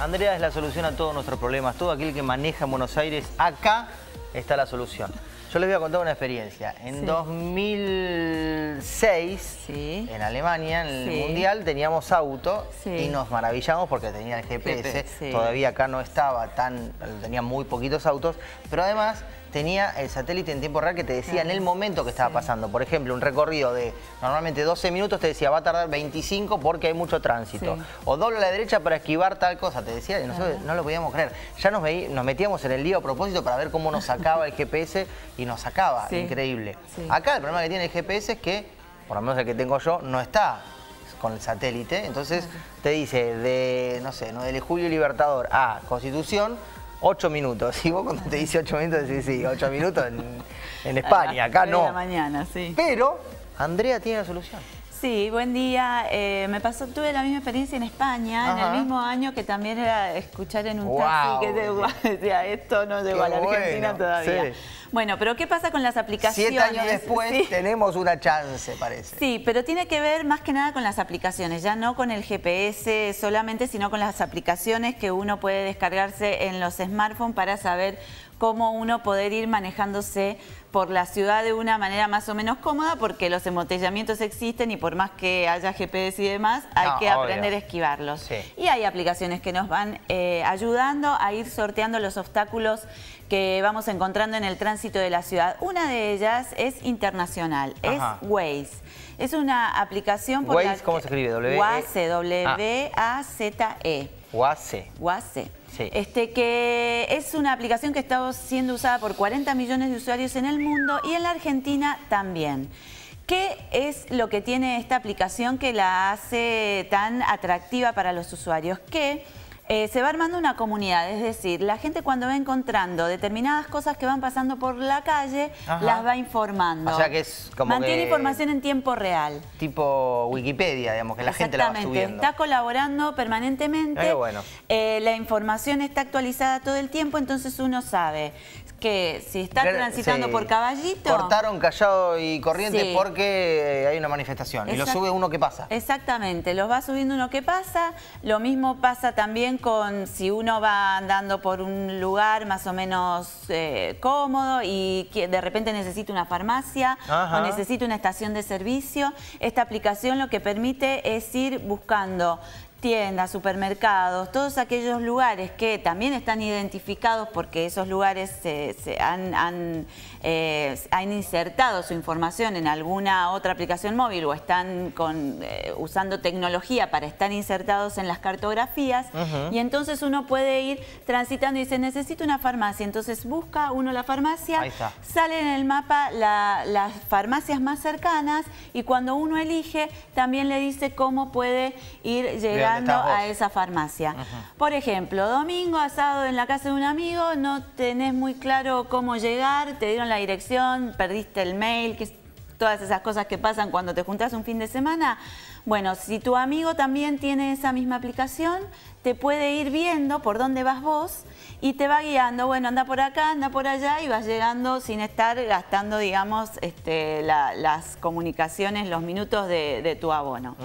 Andrea es la solución a todos nuestros problemas. Todo aquel que maneja en Buenos Aires, acá está la solución. Yo les voy a contar una experiencia. En 2006, en Alemania, en el Mundial, teníamos auto y nos maravillamos porque tenía el GPS. Todavía acá no estaba tan... tenía muy poquitos autos. Pero además tenía el satélite en tiempo real que te decía en el momento que estaba pasando. Por ejemplo, un recorrido de normalmente 12 minutos te decía va a tardar 25 porque hay mucho tránsito. O doble a la derecha para esquivar tal cosa, te decía. Y nosotros no lo podíamos creer. Ya nos, metíamos en el lío a propósito para ver cómo nos sacaba el GPS y nos sacaba. Increíble. Acá el problema que tiene el GPS es que, por lo menos el que tengo yo, no está con el satélite. Entonces te dice de, no sé, no, Julio Libertador a Constitución Ocho minutos. Y vos cuando te dice ocho minutos decís, sí, ocho minutos en, en España, acá no. La mañana, sí. Pero Andrea tiene la solución. Sí, buen día. Eh, me pasó, tuve la misma experiencia en España, en el mismo año que también era escuchar en un taxi que te, esto no llegó a la Argentina todavía. Bueno, pero ¿qué pasa con las aplicaciones? Siete años después tenemos una chance, parece. Sí, pero tiene que ver más que nada con las aplicaciones, ya no con el GPS solamente, sino con las aplicaciones que uno puede descargarse en los smartphones para saber cómo uno poder ir manejándose por la ciudad de una manera más o menos cómoda porque los embotellamientos existen y por más que haya GPS y demás, hay que aprender a esquivarlos. Y hay aplicaciones que nos van eh, ayudando a ir sorteando los obstáculos que vamos encontrando en el tránsito de la ciudad. Una de ellas es internacional, es Waze. Es una aplicación... Por ¿cómo se escribe? W -E W-A-Z-E. E. Waze. Este, que es una aplicación que está siendo usada por 40 millones de usuarios en el mundo y en la Argentina también. ¿Qué es lo que tiene esta aplicación que la hace tan atractiva para los usuarios? Que eh, se va armando una comunidad, es decir, la gente cuando va encontrando determinadas cosas que van pasando por la calle, las va informando. O sea que es como Mantiene información en tiempo real. Tipo Wikipedia, digamos, que la gente la va subiendo. está colaborando permanentemente. bueno. Eh, la información está actualizada todo el tiempo, entonces uno sabe que si están transitando por caballito... Cortaron callado y corriente porque hay una manifestación y lo sube uno que pasa. Exactamente, los va subiendo uno que pasa. Lo mismo pasa también con si uno va andando por un lugar más o menos eh, cómodo y de repente necesita una farmacia o necesita una estación de servicio. Esta aplicación lo que permite es ir buscando tiendas, supermercados, todos aquellos lugares que también están identificados porque esos lugares se, han, eh, han, insertado su información en alguna otra aplicación móvil o están con, eh, usando tecnología para estar insertados en las cartografías y entonces uno puede ir transitando y dice necesito una farmacia, entonces busca uno la farmacia, sale en el mapa las farmacias más cercanas y cuando uno elige también le dice cómo puede ir llegando llegando a esa farmacia. Por ejemplo, domingo asado en la casa de un amigo, no tenés muy claro cómo llegar, te dieron la dirección, perdiste el mail, que todas esas cosas que pasan cuando te juntas un fin de semana. Bueno, si tu amigo también tiene esa misma aplicación, te puede ir viendo por dónde vas vos y te va guiando, bueno, anda por acá, anda por allá y vas llegando sin estar gastando, digamos, este, las comunicaciones, los minutos de, tu abono.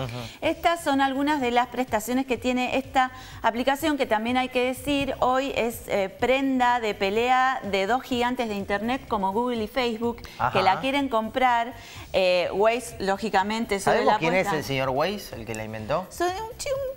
Estas son algunas de las prestaciones que tiene esta aplicación que también hay que decir, hoy es eh, prenda de pelea de dos gigantes de Internet como Google y Facebook, que la quieren comprar eh, Waze, lógicamente, quién es el señor Waze, el que la inventó? Son un,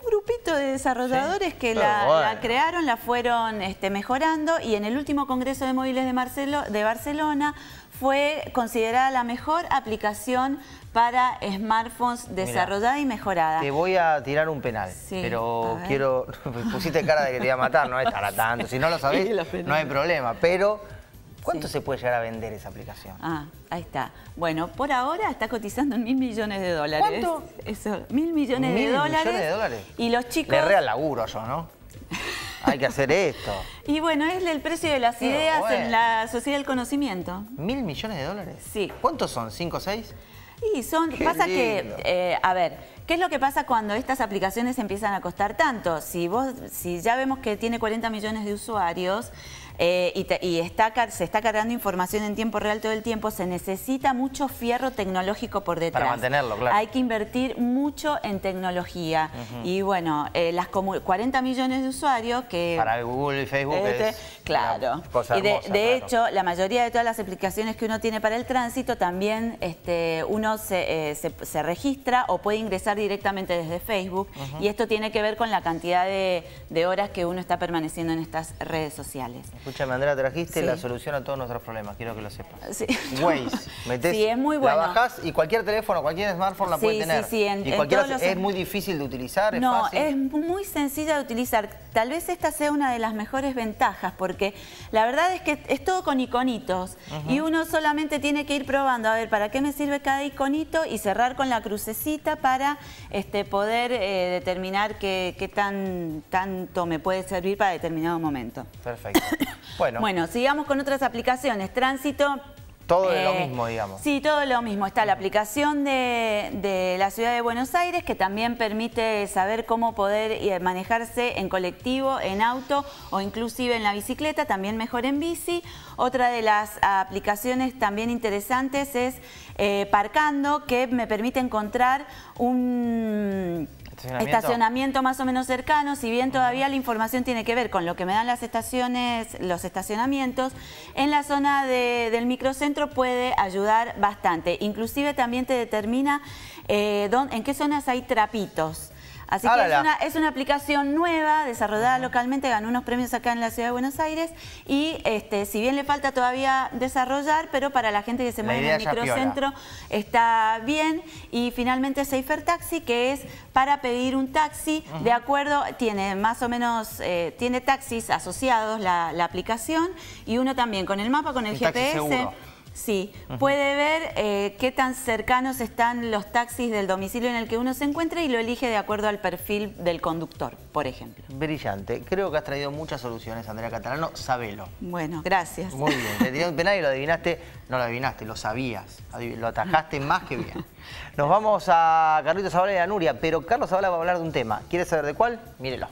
grupito de desarrolladores que ah, la, crearon, la fueron este, mejorando y en el último Congreso de Móviles de, Barcelona fue considerada la mejor aplicación para smartphones desarrollada y mejorada. Te voy a tirar un penal, pero quiero... pusiste cara de que te iba a matar, no es para tanto. Si no lo sabés, no hay problema, pero... ¿Cuánto se puede llegar a vender esa aplicación? Ah, ahí está. Bueno, por ahora está cotizando en mil millones de dólares. ¿Cuánto? Eso, mil millones de dólares. ¿Mil millones de dólares? Y los chicos... Le real laburo yo, ¿no? Hay que hacer esto. Y bueno, es el precio de las ideas en la sociedad del conocimiento. ¿Mil millones de dólares? Sí. ¿Cuántos son? ¿Cinco o seis? Y son... pasa que, eh, a ver... ¿Qué es lo que pasa cuando estas aplicaciones empiezan a costar tanto? Si, vos, si ya vemos que tiene 40 millones de usuarios eh, y, se está cargando información en tiempo real todo el tiempo, se necesita mucho fierro tecnológico por detrás. Para mantenerlo, claro. Hay que invertir mucho en tecnología. Y bueno, eh, las 40 millones de usuarios que... Para Google y Facebook este, claro. y de, hecho, la mayoría de todas las aplicaciones que uno tiene para el tránsito también este, uno se eh, registra o puede ingresar directamente desde Facebook y esto tiene que ver con la cantidad de, horas que uno está permaneciendo en estas redes sociales. Escúchame, Andrea, trajiste la solución a todos nuestros problemas, quiero que lo sepas. Sí. Waze, metes, la y cualquier teléfono, cualquier smartphone la puede tener. y Es muy difícil de utilizar, No, es muy sencilla de utilizar. Tal vez esta sea una de las mejores ventajas porque la verdad es que es todo con iconitos y uno solamente tiene que ir probando, a ver, ¿para qué me sirve cada iconito? Y cerrar con la crucecita para este, poder eh, determinar qué, tan, tanto me puede servir para determinado momento. Perfecto. Bueno. bueno, sigamos con otras aplicaciones. Tránsito todo es lo eh, mismo, digamos. Sí, todo lo mismo. Está la aplicación de, la Ciudad de Buenos Aires, que también permite saber cómo poder eh, manejarse en colectivo, en auto o inclusive en la bicicleta, también mejor en bici. Otra de las aplicaciones también interesantes es eh, Parcando, que me permite encontrar un Estacionamiento. más o menos cercano, si bien todavía la información tiene que ver con lo que me dan las estaciones, los estacionamientos, en la zona de, del microcentro puede ayudar bastante. Inclusive también te determina eh, en qué zonas hay trapitos. Así que es una, aplicación nueva, desarrollada localmente, ganó unos premios acá en la Ciudad de Buenos Aires y este, si bien le falta todavía desarrollar, pero para la gente que se mueve en el microcentro está bien. Y finalmente Safer Taxi, que es para pedir un taxi, de acuerdo, tiene más o menos, eh, tiene taxis asociados la, la, aplicación y uno también con el mapa, con el GPS. Sí, puede ver eh, qué tan cercanos están los taxis del domicilio en el que uno se encuentra y lo elige de acuerdo al perfil del conductor, por ejemplo. Brillante. Creo que has traído muchas soluciones, Andrea Catalano. Sabelo. Bueno, gracias. Muy bien. Te tiré un penal y lo adivinaste. No lo adivinaste, lo sabías. Lo atajaste más que bien. Nos vamos a Carlitos Zavala y a Nuria, pero Carlos Zavala va a hablar de un tema. ¿Quieres saber de cuál? Mírelo.